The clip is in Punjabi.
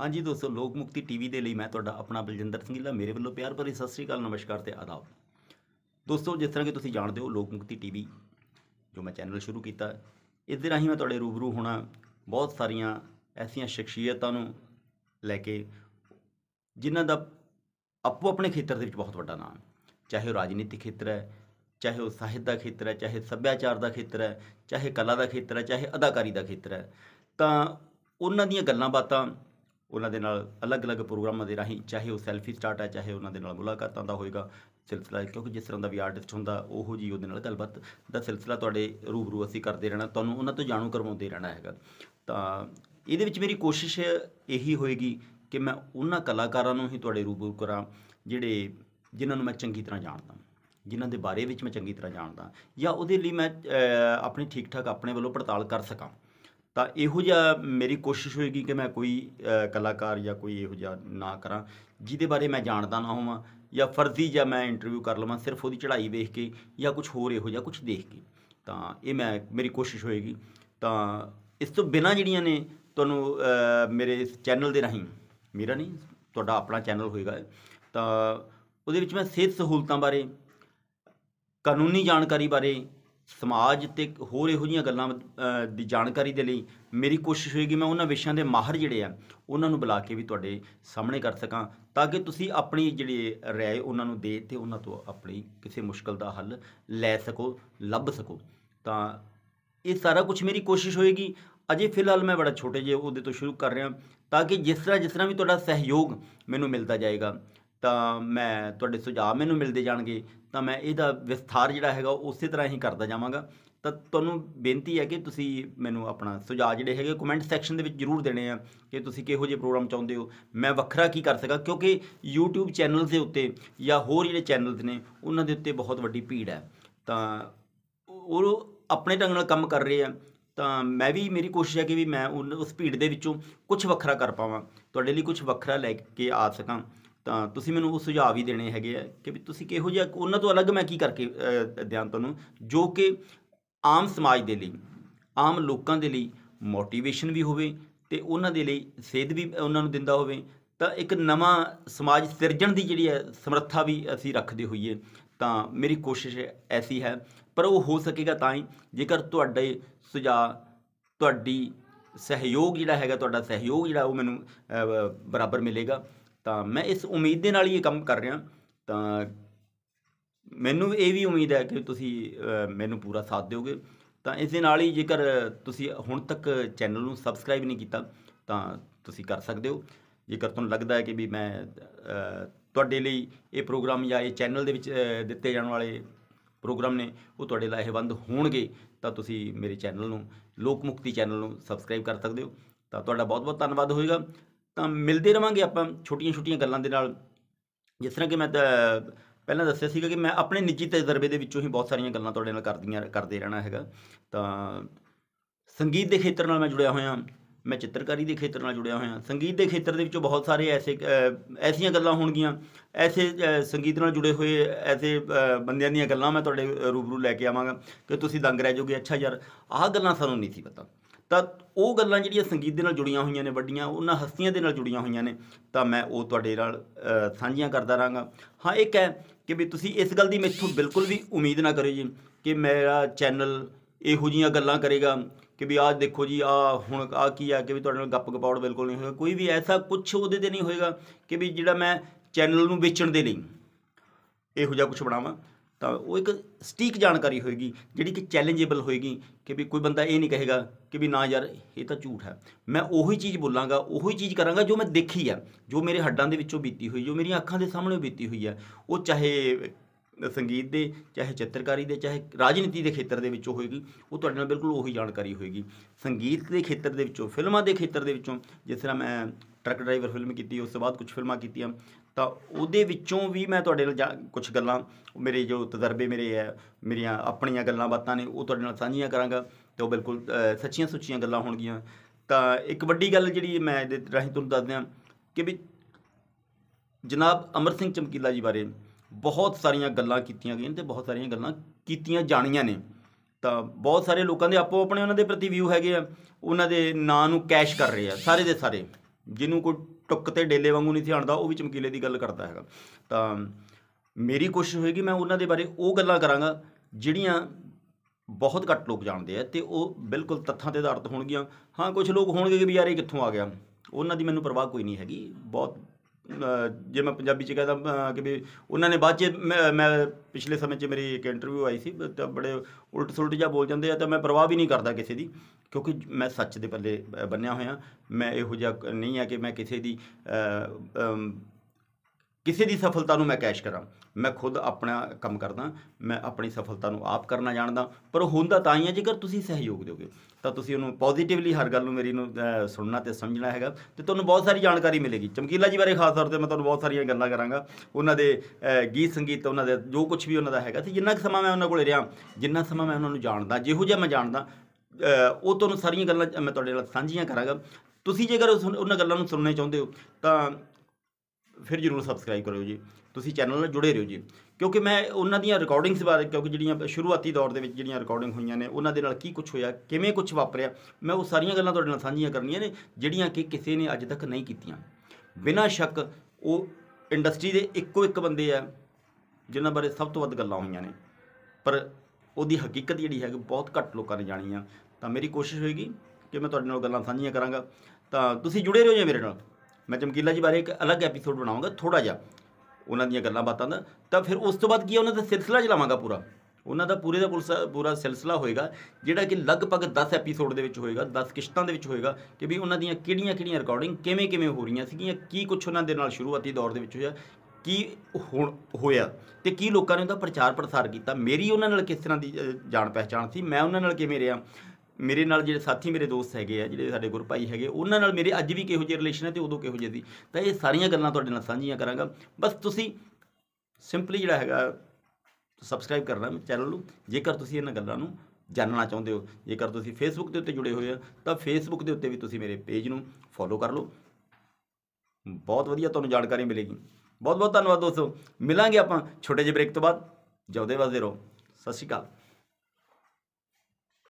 ਹਾਂਜੀ ਦੋਸਤੋ ਲੋਕ ਮੁਕਤੀ ਟੀਵੀ ਦੇ ਲਈ ਮੈਂ ਤੁਹਾਡਾ ਆਪਣਾ ਬਲਜਿੰਦਰ ਸਿੰਘਲਾ ਮੇਰੇ ਵੱਲੋਂ ਪਿਆਰ ਭਰੀ ਸਤਿ ਸ੍ਰੀ ਅਕਾਲ ਨਮਸਕਾਰ ਤੇ ਆਦਾਬ ਦੋਸਤੋ ਜਿਸ ਤਰ੍ਹਾਂ ਕਿ ਤੁਸੀਂ ਜਾਣਦੇ ਹੋ ਲੋਕ ਮੁਕਤੀ ਟੀਵੀ ਜੋ ਮੈਂ ਚੈਨਲ ਸ਼ੁਰੂ ਕੀਤਾ ਇਸ ਦੇ ਰਾਹੀਂ ਮੈਂ ਤੁਹਾਡੇ ਰੂਬਰੂ ਹੋਣਾ ਬਹੁਤ ਸਾਰੀਆਂ ਐਸੀਆਂ ਸ਼ਖਸੀਅਤਾਂ ਨੂੰ ਲੈ ਕੇ ਜਿਨ੍ਹਾਂ ਦਾ ਆਪੋ ਆਪਣੇ ਖੇਤਰ ਦੇ ਵਿੱਚ ਬਹੁਤ ਵੱਡਾ ਨਾਮ ਹੈ ਚਾਹੇ ਉਹ ਰਾਜਨੀਤਿਕ ਖੇਤਰ ਹੈ ਚਾਹੇ ਉਹ ਸਾਹਿਤ ਦਾ ਖੇਤਰ ਹੈ ਚਾਹੇ ਸੱਭਿਆਚਾਰ ਦਾ ਖੇਤਰ ਹੈ ਚਾਹੇ ਕਲਾ ਦਾ ਖੇਤਰ ਹੈ ਚਾਹੇ ਅਦਾਕਾਰੀ ਦਾ ਖੇਤਰ ਹੈ ਤਾਂ ਉਹਨਾਂ ਦੀਆਂ ਗੱਲਾਂ ਬਾਤਾਂ ਉਹਨਾਂ ਦੇ ਨਾਲ ਅਲੱਗ-ਅਲੱਗ ਪ੍ਰੋਗਰਾਮਾਂ ਦੇ ਰਾਹੀਂ ਚਾਹੇ ਉਹ ਸੈਲਫੀ ਸਟਾਰਟ ਹੈ ਚਾਹੇ ਉਹਨਾਂ ਦੇ ਨਾਲ ਮੁਲਾਕਾਤਾਂ ਦਾ ਹੋਏਗਾ ਸਿਲਸਿਲਾ ਕਿਉਂਕਿ ਜਿਸ ਤਰ੍ਹਾਂ ਦਾ ਵੀ ਆਰਟਿਸਟ ਹੁੰਦਾ ਉਹੋ ਜੀ ਉਹਦੇ ਨਾਲ ਗੱਲਬਾਤ ਦਾ ਸਿਲਸਿਲਾ ਤੁਹਾਡੇ ਰੂਬਰੂ ਅਸੀਂ ਕਰਦੇ ਰਹਿਣਾ ਤੁਹਾਨੂੰ ਉਹਨਾਂ ਤੋਂ ਜਾਣੂ ਕਰਵਾਉਂਦੇ ਰਹਿਣਾ ਹੈਗਾ ਤਾਂ ਇਹਦੇ ਵਿੱਚ ਮੇਰੀ ਕੋਸ਼ਿਸ਼ ਇਹੀ ਹੋਏਗੀ ਕਿ ਮੈਂ ਉਹਨਾਂ ਕਲਾਕਾਰਾਂ ਨੂੰ ਹੀ ਤੁਹਾਡੇ ਰੂਬਰੂ ਕਰਾਂ ਜਿਹੜੇ ਜਿਨ੍ਹਾਂ ਨੂੰ ਮੈਂ ਚੰਗੀ ਤਰ੍ਹਾਂ ਜਾਣਦਾ ਜਿਨ੍ਹਾਂ ਦੇ ਬਾਰੇ ਵਿੱਚ ਮੈਂ ਚੰਗੀ ਤਰ੍ਹਾਂ ਜਾਣਦਾ ਜਾਂ ਉਹਦੇ ਲਈ ਮੈਂ ਆਪਣੀ ਠੀਕ ਠਾਕ ਆਪਣੇ ਵੱਲੋਂ ਪੜਤਾਲ ਕਰ ਸਕਾਂ ਤਾਂ ਇਹੋ ਜਿਹਾ ਮੇਰੀ ਕੋਸ਼ਿਸ਼ ਹੋਏਗੀ ਕਿ ਮੈਂ ਕੋਈ ਕਲਾਕਾਰ ਜਾਂ ਕੋਈ ਇਹੋ ਜਿਹਾ ਨਾ ਕਰਾਂ ਜਿਹਦੇ ਬਾਰੇ ਮੈਂ ਜਾਣਦਾ ਨਾ ਹੋਵਾਂ ਜਾਂ ਫਰਜ਼ੀ ਜਾਂ ਮੈਂ ਇੰਟਰਵਿਊ ਕਰ ਲਵਾਂ ਸਿਰਫ ਉਹਦੀ ਚੜ੍ਹਾਈ ਵੇਖ ਕੇ ਜਾਂ ਕੁਝ ਹੋਰ ਇਹੋ ਜਿਹਾ ਕੁਝ ਦੇਖ ਕੇ ਤਾਂ ਇਹ ਮੈਂ ਮੇਰੀ ਕੋਸ਼ਿਸ਼ ਹੋਏਗੀ ਤਾਂ ਇਸ ਤੋਂ ਬਿਨਾ ਜਿਹੜੀਆਂ ਨੇ ਤੁਹਾਨੂੰ ਮੇਰੇ ਇਸ ਚੈਨਲ ਦੇ ਰਾਹੀਂ ਮੇਰਾ ਨਹੀਂ ਤੁਹਾਡਾ ਆਪਣਾ ਚੈਨਲ ਹੋਏਗਾ ਤਾਂ ਉਹਦੇ ਵਿੱਚ ਮੈਂ ਸਿਹਤ ਸਹੂਲਤਾਂ ਬਾਰੇ ਕਾਨੂੰਨੀ ਜਾਣਕਾਰੀ ਬਾਰੇ ਸਮਾਜ ਤੇ ਹੋਰ ਇਹੋ ਜੀਆਂ ਗੱਲਾਂ ਦੀ ਜਾਣਕਾਰੀ ਦੇ ਲਈ ਮੇਰੀ ਕੋਸ਼ਿਸ਼ ਹੋਏਗੀ ਮੈਂ ਉਹਨਾਂ ਵਿਸ਼ਿਆਂ ਦੇ ਮਾਹਰ ਜਿਹੜੇ ਆ ਉਹਨਾਂ ਨੂੰ ਬੁਲਾ ਕੇ ਵੀ ਤੁਹਾਡੇ ਸਾਹਮਣੇ ਕਰ ਸਕਾਂ ਤਾਂ ਕਿ ਤੁਸੀਂ ਆਪਣੀ ਜਿਹੜੀ رائے ਉਹਨਾਂ ਨੂੰ ਦੇ ਤੇ ਉਹਨਾਂ ਤੋਂ ਆਪਣੀ ਕਿਸੇ ਮੁਸ਼ਕਲ ਦਾ ਹੱਲ ਲੈ ਸਕੋ ਲੱਭ ਸਕੋ ਤਾਂ ਇਹ ਸਾਰਾ ਕੁਝ ਮੇਰੀ ਕੋਸ਼ਿਸ਼ ਹੋਏਗੀ ਅਜੇ ਫਿਲਹਾਲ ਮੈਂ ਬੜਾ ਛੋਟੇ ਜਿਹੇ ਉਹਦੇ ਤੋਂ ਸ਼ੁਰੂ ਕਰ ਰਿਹਾ ਤਾਂ ਕਿ ਜਿਸ ਤਰ੍ਹਾਂ ਜਿਸ ਤਰ੍ਹਾਂ ਵੀ ਤੁਹਾਡਾ ਸਹਿਯੋਗ ਮੈਨੂੰ ਮਿਲਦਾ ਜਾਏਗਾ ਤਾਂ ਮੈਂ ਤੁਹਾਡੇ ਸੁਝਾਅ ਮੈਨੂੰ ਮਿਲਦੇ ਜਾਣਗੇ ਤਾਂ ਮੈਂ ਇਹਦਾ ਵਿਸਥਾਰ ਜਿਹੜਾ ਹੈਗਾ ਉਸੇ ਤਰ੍ਹਾਂ ਹੀ ਕਰਦਾ ਜਾਵਾਂਗਾ ਤਾਂ ਤੁਹਾਨੂੰ ਬੇਨਤੀ ਹੈ ਕਿ ਤੁਸੀਂ ਮੈਨੂੰ ਆਪਣਾ ਸੁਝਾਅ ਜਿਹੜੇ ਹੈਗੇ ਕਮੈਂਟ ਸੈਕਸ਼ਨ ਦੇ ਵਿੱਚ ਜਰੂਰ ਦੇਣੇ ਆ ਕਿ ਤੁਸੀਂ ਕਿਹੋ ਜਿਹੇ ਪ੍ਰੋਗਰਾਮ ਚਾਹੁੰਦੇ ਹੋ ਮੈਂ ਵੱਖਰਾ ਕੀ ਕਰ ਸਕਾਂ ਕਿਉਂਕਿ YouTube ਚੈਨਲ ਦੇ ਉੱਤੇ ਜਾਂ ਹੋਰ ਜਿਹੜੇ ਚੈਨਲਸ ਨੇ ਉਹਨਾਂ ਦੇ ਉੱਤੇ ਬਹੁਤ ਵੱਡੀ ਭੀੜ ਹੈ ਤਾਂ ਉਹ ਆਪਣੇ ਢੰਗ ਨਾਲ ਕੰਮ ਕਰ ਰਹੇ ਆ ਤਾਂ ਮੈਂ ਵੀ ਮੇਰੀ ਕੋਸ਼ਿਸ਼ ਹੈ ਕਿ ਵੀ ਮੈਂ ਉਸ ਭੀੜ ਦੇ ਵਿੱਚੋਂ ਕੁਝ ਵੱਖਰਾ ਕਰ ਪਾਵਾਂ ਤੁਹਾਡੇ ਲਈ ਕੁਝ ਵੱਖਰਾ ਲੈ ਕੇ ਆ ਸਕਾਂ ਤਾਂ ਤੁਸੀਂ ਮੈਨੂੰ ਉਹ ਸੁਝਾਅ ਵੀ ਦੇਣੇ ਹੈਗੇ ਆ ਕਿ ਵੀ ਤੁਸੀਂ ਕਿਹੋ ਜਿਹਾ ਉਹਨਾਂ ਤੋਂ ਅਲੱਗ ਮੈਂ ਕੀ ਕਰਕੇ ਦਿਆਂ ਤੁਹਾਨੂੰ ਜੋ ਕਿ ਆਮ ਸਮਾਜ ਦੇ ਲਈ ਆਮ ਲੋਕਾਂ ਦੇ ਲਈ ਮੋਟੀਵੇਸ਼ਨ ਵੀ ਹੋਵੇ ਤੇ ਉਹਨਾਂ ਦੇ ਲਈ ਸੇਧ ਵੀ ਉਹਨਾਂ ਨੂੰ ਦਿੰਦਾ ਹੋਵੇ ਤਾਂ ਇੱਕ ਨਵਾਂ ਸਮਾਜ ਸਿਰਜਣ ਦੀ ਜਿਹੜੀ ਹੈ ਸਮਰੱਥਾ ਵੀ ਅਸੀਂ ਰੱਖਦੇ ਹੋਈਏ ਤਾਂ ਮੇਰੀ ਕੋਸ਼ਿਸ਼ ਐਸੀ ਹੈ ਪਰ ਉਹ ਹੋ ਸਕੇਗਾ ਤਾਂ ਹੀ ਜੇਕਰ ਤੁਹਾਡੇ ਸੁਝਾਅ ਤੁਹਾਡੀ ਸਹਿਯੋਗ ਜਿਹੜਾ ਹੈਗਾ ਤੁਹਾਡਾ ਸਹਿਯੋਗ ਜਿਹੜਾ ਉਹ ਮੈਨੂੰ ਬਰਾਬਰ ਮਿਲੇਗਾ ਤਾਂ ਮੈਂ ਇਸ ਉਮੀਦ ਦੇ ਨਾਲ ਹੀ ਇਹ ਕੰਮ ਕਰ ਰਿਹਾ ਤਾਂ ਮੈਨੂੰ ਇਹ ਵੀ ਉਮੀਦ ਹੈ ਕਿ ਤੁਸੀਂ ਮੈਨੂੰ ਪੂਰਾ ਸਾਥ ਦਿਓਗੇ ਤਾਂ ਇਸ ਦੇ ਨਾਲ ਹੀ ਜੇਕਰ ਤੁਸੀਂ ਹੁਣ ਤੱਕ ਚੈਨਲ ਨੂੰ ਸਬਸਕ੍ਰਾਈਬ ਨਹੀਂ ਕੀਤਾ ਤਾਂ ਤੁਸੀਂ ਕਰ ਸਕਦੇ ਹੋ ਜੇਕਰ ਤੁਹਾਨੂੰ ਲੱਗਦਾ ਹੈ ਕਿ ਵੀ ਮੈਂ ਤੁਹਾਡੇ ਲਈ ਇਹ ਪ੍ਰੋਗਰਾਮ ਜਾਂ ਇਹ ਚੈਨਲ ਦੇ ਵਿੱਚ ਦਿੱਤੇ ਜਾਣ ਵਾਲੇ ਪ੍ਰੋਗਰਾਮ ਨੇ ਉਹ ਤੁਹਾਡੇ ਲਈ ਬੰਦ ਹੋਣਗੇ ਤਾਂ ਤੁਸੀਂ ਮੇਰੇ ਚੈਨਲ ਨੂੰ ਲੋਕ ਮੁਕਤੀ ਚੈਨਲ ਨੂੰ ਸਬਸਕ੍ਰਾਈਬ ਕਰ ਸਕਦੇ ਹੋ ਤਾਂ ਤੁਹਾਡਾ ਬਹੁਤ ਬਹੁਤ ਧੰਨਵਾਦ ਹੋਏਗਾ ਤਾਂ ਮਿਲਦੇ ਰਵਾਂਗੇ ਆਪਾਂ ਛੋਟੀਆਂ-ਛੋਟੀਆਂ ਗੱਲਾਂ ਦੇ ਨਾਲ ਜਿਸ ਤਰ੍ਹਾਂ ਕਿ ਮੈਂ ਪਹਿਲਾਂ ਦੱਸਿਆ ਸੀਗਾ ਕਿ ਮੈਂ ਆਪਣੇ ਨਿੱਜੀ ਤਜਰਬੇ ਦੇ ਵਿੱਚੋਂ ਹੀ ਬਹੁਤ ਸਾਰੀਆਂ ਗੱਲਾਂ ਤੁਹਾਡੇ ਨਾਲ ਕਰਦੀਆਂ ਕਰਦੇ ਰਹਿਣਾ ਹੈਗਾ ਤਾਂ ਸੰਗੀਤ ਦੇ ਖੇਤਰ ਨਾਲ ਮੈਂ ਜੁੜਿਆ ਹੋਇਆ ਮੈਂ ਚਿੱਤਰਕਾਰੀ ਦੇ ਖੇਤਰ ਨਾਲ ਜੁੜਿਆ ਹੋਇਆ ਸੰਗੀਤ ਦੇ ਖੇਤਰ ਦੇ ਵਿੱਚੋਂ ਬਹੁਤ ਸਾਰੇ ਐਸੇ ਐਸੀਆਂ ਗੱਲਾਂ ਹੋਣਗੀਆਂ ਐਸੇ ਸੰਗੀਤ ਨਾਲ ਜੁੜੇ ਹੋਏ ਐਸੇ ਬੰਦਿਆਂ ਦੀਆਂ ਗੱਲਾਂ ਮੈਂ ਤੁਹਾਡੇ ਰੂਬਰੂ ਲੈ ਕੇ ਆਵਾਂਗਾ ਕਿ ਤੁਸੀਂ ਦੰਗ ਰਹਿ ਜਾਓਗੇ ਅੱਛਾ ਯਾਰ ਆਹ ਗੱਲਾਂ ਸਾਨੂੰ ਨਹੀਂ ਸੀ ਪਤਾ ਤਾਂ ਉਹ ਗੱਲਾਂ ਜਿਹੜੀਆਂ ਸੰਗੀਤ ਦੇ ਨਾਲ ਜੁੜੀਆਂ ਹੋਈਆਂ ਨੇ ਵੱਡੀਆਂ ਉਹਨਾਂ ਹਸਤੀਆਂ ਦੇ ਨਾਲ ਜੁੜੀਆਂ ਹੋਈਆਂ ਨੇ ਤਾਂ ਮੈਂ ਉਹ ਤੁਹਾਡੇ ਨਾਲ ਸਾਂਝੀਆਂ ਕਰਦਾ ਰਾਂਗਾ ਹਾਂ ਇੱਕ ਹੈ ਕਿ ਵੀ ਤੁਸੀਂ ਇਸ ਗੱਲ ਦੀ ਮੈਥੋਂ ਬਿਲਕੁਲ ਵੀ ਉਮੀਦ ਨਾ ਕਰੋ ਜੀ ਕਿ ਮੇਰਾ ਚੈਨਲ ਇਹੋ ਜੀਆਂ ਗੱਲਾਂ ਕਰੇਗਾ ਕਿ ਵੀ ਆਜ ਦੇਖੋ ਜੀ ਆ ਹੁਣ ਆ ਕੀ ਆ ਕਿ ਵੀ ਤੁਹਾਡੇ ਨਾਲ ਗੱਪ ਗਪਾਉੜ ਬਿਲਕੁਲ ਨਹੀਂ ਹੋਏਗਾ ਕੋਈ ਵੀ ਐਸਾ ਕੁਝ ਉਹਦੇ ਤੇ ਨਹੀਂ ਹੋਏਗਾ ਕਿ ਵੀ ਜਿਹੜਾ ਮੈਂ ਚੈਨਲ ਨੂੰ ਵੇਚਣ ਦੇ ਲਈ ਇਹੋ ਜਿਹਾ ਕੁਝ ਬਣਾਵਾਂ ਤਾਂ ਉਹ ਇੱਕ ਸਟੀਕ ਜਾਣਕਾਰੀ ਹੋਏਗੀ ਜਿਹੜੀ ਕਿ ਚੈਲੰਜੇਬਲ ਹੋਏਗੀ ਕਿ ਵੀ ਕੋਈ ਬੰਦਾ ਇਹ ਨਹੀਂ ਕਹੇਗਾ ਕਿ ਵੀ ਨਾ ਯਾਰ ਇਹ ਤਾਂ ਝੂਠ ਹੈ ਮੈਂ ਉਹੀ ਚੀਜ਼ ਬੋਲਾਂਗਾ ਉਹੀ ਚੀਜ਼ ਕਰਾਂਗਾ ਜੋ ਮੈਂ ਦੇਖੀ ਹੈ ਜੋ ਮੇਰੇ ਹੱਡਾਂ ਦੇ ਵਿੱਚੋਂ ਬੀਤੀ ਹੋਈ ਜੋ ਮੇਰੀਆਂ ਅੱਖਾਂ ਦੇ ਸਾਹਮਣੇ ਬੀਤੀ ਹੋਈ ਹੈ ਉਹ ਚਾਹੇ ਸੰਗੀਤ ਦੇ ਚਾਹੇ ਚਿੱਤਰਕਾਰੀ ਦੇ ਚਾਹੇ ਰਾਜਨੀਤੀ ਦੇ ਖੇਤਰ ਦੇ ਵਿੱਚੋਂ ਹੋਏਗੀ ਉਹ ਤੁਹਾਡੇ ਨਾਲ ਬਿਲਕੁਲ ਉਹੀ ਜਾਣਕਾਰੀ ਹੋਏਗੀ ਸੰਗੀਤ ਦੇ ਖੇਤਰ ਦੇ ਵਿੱਚੋਂ ਫਿਲਮਾਂ ਦੇ ਖੇਤਰ ਦੇ ਵਿੱਚੋਂ ਜਿਸ ਤਰ੍ਹਾਂ ਮੈਂ ਟਰੱਕ ਡਰਾਈਵਰ ਫਿਲਮ ਕੀਤੀ ਉਸ ਤੋਂ ਬਾਅਦ ਕੁਝ ਫਿਲਮਾਂ ਕੀਤੀਆਂ ਤਾਂ ਉਹਦੇ ਵਿੱਚੋਂ ਵੀ ਮੈਂ ਤੁਹਾਡੇ ਨਾਲ ਕੁਝ ਗੱਲਾਂ ਮੇਰੇ ਜੋ ਤਜਰਬੇ ਮੇਰੇ ਹੈ ਮੇਰੀਆਂ ਆਪਣੀਆਂ ਗੱਲਾਂ ਬਾਤਾਂ ਨੇ ਉਹ ਤੁਹਾਡੇ ਨਾਲ ਸਾਂਝੀਆਂ ਕਰਾਂਗਾ ਤੇ ਉਹ ਬਿਲਕੁਲ ਸੱਚੀਆਂ ਸੁੱਚੀਆਂ ਗੱਲਾਂ ਹੋਣਗੀਆਂ ਤਾਂ ਇੱਕ ਵੱਡੀ ਗੱਲ ਜਿਹੜੀ ਮੈਂ ਇਹਦੇ ਰਾਹੀਂ ਤੁਹਾਨੂੰ ਦੱਸ ਦਿਆਂ ਕਿ ਵੀ ਜਨਾਬ ਅਮਰ ਸਿੰਘ ਚਮਕੀਲਾ ਜੀ ਬਾਰੇ ਬਹੁਤ ਸਾਰੀਆਂ ਗੱਲਾਂ ਕੀਤੀਆਂ ਗਈਆਂ ਤੇ ਬਹੁਤ ਸਾਰੀਆਂ ਗੱਲਾਂ ਕੀਤੀਆਂ ਜਾਣੀਆਂ ਨੇ ਤਾਂ ਬਹੁਤ ਸਾਰੇ ਲੋਕਾਂ ਦੇ ਆਪੋ ਆਪਣੇ ਉਹਨਾਂ ਦੇ ਪ੍ਰਤੀ ਵਿਊ ਹੈਗੇ ਆ ਉਹਨਾਂ ਦੇ ਨਾਂ ਨੂੰ ਕੈਸ਼ ਕਰ ਰਹੇ ਆ ਸਾਰੇ ਦੇ ਸਾਰੇ ਜਿਹਨੂੰ ਕੋਈ ਟੁੱਕ ਤੇ ਡੇਲੇ ਵਾਂਗੂ ਨਹੀਂ ਥਿਆਣਦਾ ਉਹ ਵੀ ਚਮਕੀਲੇ ਦੀ ਗੱਲ ਕਰਦਾ ਹੈਗਾ ਤਾਂ ਮੇਰੀ ਕੋਸ਼ਿਸ਼ ਹੋਏਗੀ ਮੈਂ ਉਹਨਾਂ ਦੇ ਬਾਰੇ ਉਹ ਗੱਲਾਂ ਕਰਾਂਗਾ ਜਿਹੜੀਆਂ ਬਹੁਤ ਘੱਟ ਲੋਕ ਜਾਣਦੇ ਆ ਤੇ ਉਹ ਬਿਲਕੁਲ ਤੱਥਾਂ ਤੇ ਆਧਾਰਿਤ ਹੋਣਗੀਆਂ ਹਾਂ ਕੁਝ ਲੋਕ ਹੋਣਗੇ ਕਿ ਵੀ ਯਾਰ ਇਹ ਕਿੱਥੋਂ ਆ ਗਿਆ ਉਹਨਾਂ ਦੀ ਮੈਨੂੰ ਪਰਵਾਹ ਕੋਈ ਨਹੀਂ ਹੈਗੀ ਬਹੁਤ ਜੇ ਮੈਂ ਪੰਜਾਬੀ ਚ ਕਹਦਾ ਕਿ ਵੀ ਉਹਨਾਂ ਨੇ ਬਾਅਦ ਚ ਮੈਂ ਪਿਛਲੇ ਸਮੇਂ ਚ ਮੇਰੀ ਇੱਕ ਇੰਟਰਵਿਊ ਆਈ ਸੀ ਤਾਂ ਬੜੇ ਉਲਟ ਸੁਲਟ ਜਿਹਾ ਬੋਲ ਜਾਂਦੇ ਆ ਤਾਂ ਮੈਂ ਪਰਵਾਹ ਵੀ ਨਹੀਂ ਕਰਦਾ ਕਿਸੇ ਦੀ ਕਿਉਂਕਿ ਮੈਂ ਸੱਚ ਦੇ ਪੱਲੇ ਬੰਨਿਆ ਹੋਇਆ ਮੈਂ ਇਹੋ ਜਿਹਾ ਨਹੀਂ ਆ ਕਿ ਮੈਂ ਕਿਸੇ ਦੀ ਕਿਸੇ ਦੀ ਸਫਲਤਾ ਨੂੰ ਮੈਂ ਕੈਸ਼ ਕਰਾਂ ਮੈਂ ਖੁਦ ਆਪਣਾ ਕੰਮ ਕਰਦਾ ਮੈਂ ਆਪਣੀ ਸਫਲਤਾ ਨੂੰ ਆਪ ਕਰਨਾ ਜਾਣਦਾ ਪਰ ਹੁੰਦਾ ਤਾਂ ਹੀ ਹੈ ਜੇਕਰ ਤੁਸੀਂ ਸਹਿਯੋਗ ਦਿਓਗੇ ਤਾਂ ਤੁਸੀਂ ਉਹਨੂੰ ਪੋਜ਼ਿਟਿਵਲੀ ਹਰ ਗੱਲ ਨੂੰ ਮੇਰੀ ਨੂੰ ਸੁਣਨਾ ਤੇ ਸਮਝਣਾ ਹੈਗਾ ਤੇ ਤੁਹਾਨੂੰ ਬਹੁਤ ਸਾਰੀ ਜਾਣਕਾਰੀ ਮਿਲੇਗੀ ਚਮਕੀਲਾ ਜੀ ਬਾਰੇ ਖਾਸ ਤੌਰ ਤੇ ਮੈਂ ਤੁਹਾਨੂੰ ਬਹੁਤ ਸਾਰੀਆਂ ਗੱਲਾਂ ਕਰਾਂਗਾ ਉਹਨਾਂ ਦੇ ਗੀਤ ਸੰਗੀਤ ਉਹਨਾਂ ਦੇ ਜੋ ਕੁਝ ਵੀ ਉਹਨਾਂ ਦਾ ਹੈਗਾ ਤੇ ਜਿੰਨਾ ਸਮਾਂ ਮੈਂ ਉਹਨਾਂ ਕੋਲੇ ਰਿਹਾ ਜਿੰਨਾ ਸਮਾਂ ਮੈਂ ਉਹਨਾਂ ਨੂੰ ਜਾਣਦਾ ਜਿਹੋ ਜਿਹਾ ਮੈਂ ਜਾਣਦਾ ਉਹ ਤੁਹਾਨੂੰ ਸਾਰੀਆਂ ਗੱਲਾਂ ਮੈਂ ਤੁਹਾਡੇ ਨਾਲ ਸਾਂਝੀਆਂ ਕਰਾਂਗਾ ਤੁਸੀਂ ਜੇਕਰ ਉਹਨਾਂ ਗੱਲਾਂ ਨੂੰ ਸੁਣਨੇ ਚਾਹੁੰਦੇ ਹੋ ਤਾਂ ਫਿਰ ਜਰੂਰ ਸਬਸਕ੍ਰਾਈਬ ਕਰਿਓ ਜੀ ਤੁਸੀਂ ਚੈਨਲ ਨਾਲ ਜੁੜੇ ਰਹੋ ਜੀ ਕਿਉਂਕਿ ਮੈਂ ਉਹਨਾਂ ਦੀਆਂ ਰਿਕਾਰਡਿੰਗਸ ਬਾਰੇ ਕਿਉਂਕਿ ਜਿਹੜੀਆਂ ਸ਼ੁਰੂਆਤੀ ਦੌਰ ਦੇ ਵਿੱਚ ਜਿਹੜੀਆਂ ਰਿਕਾਰਡਿੰਗ ਹੋਈਆਂ ਨੇ ਉਹਨਾਂ ਦੇ ਨਾਲ ਕੀ ਕੁਝ ਹੋਇਆ ਕਿਵੇਂ ਕੁਝ ਵਾਪਰਿਆ ਮੈਂ ਉਹ ਸਾਰੀਆਂ ਗੱਲਾਂ ਤੁਹਾਡੇ ਨਾਲ ਸਾਂਝੀਆਂ ਕਰਨੀਆਂ ਨੇ ਜਿਹੜੀਆਂ ਕਿ ਕਿਸੇ ਨੇ ਅੱਜ ਤੱਕ ਨਹੀਂ ਕੀਤੀਆਂ ਬਿਨਾਂ ਸ਼ੱਕ ਉਹ ਇੰਡਸਟਰੀ ਦੇ ਇੱਕੋ ਇੱਕ ਬੰਦੇ ਆ ਜਿਨ੍ਹਾਂ ਬਾਰੇ ਸਭ ਤੋਂ ਵੱਧ ਗੱਲਾਂ ਹੋਈਆਂ ਨੇ ਪਰ ਉਹਦੀ ਹਕੀਕਤ ਜਿਹੜੀ ਹੈ ਕਿ ਬਹੁਤ ਘੱਟ ਲੋਕਾਂ ਨੇ ਜਾਣੀ ਆ ਤਾਂ ਮੇਰੀ ਕੋਸ਼ਿਸ਼ ਹੋਏਗੀ ਕਿ ਮੈਂ ਤੁਹਾਡੇ ਨਾਲ ਗੱਲਾਂ ਸਾਂਝੀਆਂ ਕਰਾਂਗਾ ਤਾਂ ਤੁਸੀਂ ਜੁੜੇ ਰਹੋ ਜੀ ਮੇਰੇ ਨਾਲ ਮੈਂ ਚਮਕੀਲਾ ਜੀ ਬਾਰੇ ਇੱਕ ਅਲੱਗ ਐਪੀਸੋਡ ਬਣਾਉਂਗਾ ਥੋੜਾ ਜਿਹਾ ਉਹਨਾਂ ਦੀਆਂ ਗੱਲਾਂ ਬਾਤਾਂ ਦਾ ਤਾਂ ਫਿਰ ਉਸ ਤੋਂ ਬਾਅਦ ਕੀ ਉਹਨਾਂ ਦਾ ਸਿਲਸਿਲਾ ਚਲਾਵਾਂਗਾ ਪੂਰਾ ਉਹਨਾਂ ਦਾ ਪੂਰੇ ਦਾ ਪੂਰਾ ਸਿਲਸਿਲਾ ਹੋਏਗਾ ਜਿਹੜਾ ਕਿ ਲਗਭਗ 10 ਐਪੀਸੋਡ ਦੇ ਵਿੱਚ ਹੋਏਗਾ 10 ਕਿਸ਼ਤਾਂ ਦੇ ਵਿੱਚ ਹੋਏਗਾ ਕਿ ਵੀ ਉਹਨਾਂ ਦੀਆਂ ਕਿਹੜੀਆਂ-ਕਿਹੜੀਆਂ ਰਿਕਾਰਡਿੰਗ ਕਿਵੇਂ-ਕਿਵੇਂ ਹੋ ਰਹੀਆਂ ਸੀਗੀਆਂ ਕੀ ਕੁਝ ਉਹਨਾਂ ਦੇ ਨਾਲ ਸ਼ੁਰੂਆਤੀ ਦੌਰ ਦੇ ਵਿੱਚ ਹੋਇਆ ਕੀ ਹੁਣ ਹੋਇਆ ਤੇ ਕੀ ਲੋਕਾਂ ਨੇ ਉਹਦਾ ਪ੍ਰਚਾਰ ਪ੍ਰਸਾਰ ਕੀਤਾ ਮੇਰੀ ਉਹਨਾਂ ਨਾਲ ਕਿਸ ਤਰ੍ਹਾਂ ਦੀ ਜਾਣ ਪਹਿਚਾਣ ਸੀ ਮੈਂ ਉਹਨਾਂ ਨਾਲ ਕਿਵੇਂ ਰਿਹਾ ਮੇਰੇ ਨਾਲ ਜਿਹੜੇ ਸਾਥੀ ਮੇਰੇ ਦੋਸਤ ਹੈਗੇ ਆ ਜਿਹੜੇ ਸਾਡੇ ਗੁਰਪਾਈ ਹੈਗੇ ਉਹਨਾਂ ਨਾਲ ਮੇਰੇ ਅੱਜ ਵੀ ਕਿਹੋ ਜਿਹੇ ਰਿਲੇਸ਼ਨ ਹੈ ਤੇ ਉਦੋਂ ਕਿਹੋ ਜਿਹੇ ਸੀ ਤਾਂ ਇਹ ਸਾਰੀਆਂ ਗੱਲਾਂ ਤੁਹਾਡੇ ਨਾਲ ਸਾਂਝੀਆਂ ਕਰਾਂਗਾ ਬਸ ਤੁਸੀਂ ਸਿੰਪਲੀ ਜਿਹੜਾ ਹੈਗਾ ਸਬਸਕ੍ਰਾਈਬ ਕਰਨਾ ਚੈਨਲ ਨੂੰ ਜੇਕਰ ਤੁਸੀਂ ਇਹਨਾਂ ਗੱਲਾਂ ਨੂੰ ਜਾਣਨਾ ਚਾਹੁੰਦੇ ਹੋ ਜੇਕਰ ਤੁਸੀਂ ਫੇਸਬੁੱਕ ਦੇ ਉੱਤੇ ਜੁੜੇ ਹੋਏ ਆ ਤਾਂ ਫੇਸਬੁੱਕ ਦੇ ਉੱਤੇ ਵੀ ਤੁਸੀਂ ਮੇਰੇ ਪੇਜ ਨੂੰ ਫੋਲੋ ਕਰ ਲਓ ਬਹੁਤ ਵਧੀਆ ਤੁਹਾਨੂੰ ਜਾਣਕਾਰੀ ਮਿਲੇਗੀ ਬਹੁਤ ਬਹੁਤ ਧੰਨਵਾਦ ਦੋਸਤੋ ਮਿਲਾਂਗੇ ਆਪਾਂ ਛੋਟੇ ਜਿਹੇ ਬ੍ਰੇਕ ਤੋਂ ਬਾਅਦ ਜਾਉਂਦੇ ਵਸਦੇ ਰਹੋ ਸਤਿ ਸ਼੍ਰੀ ਅਕਾਲ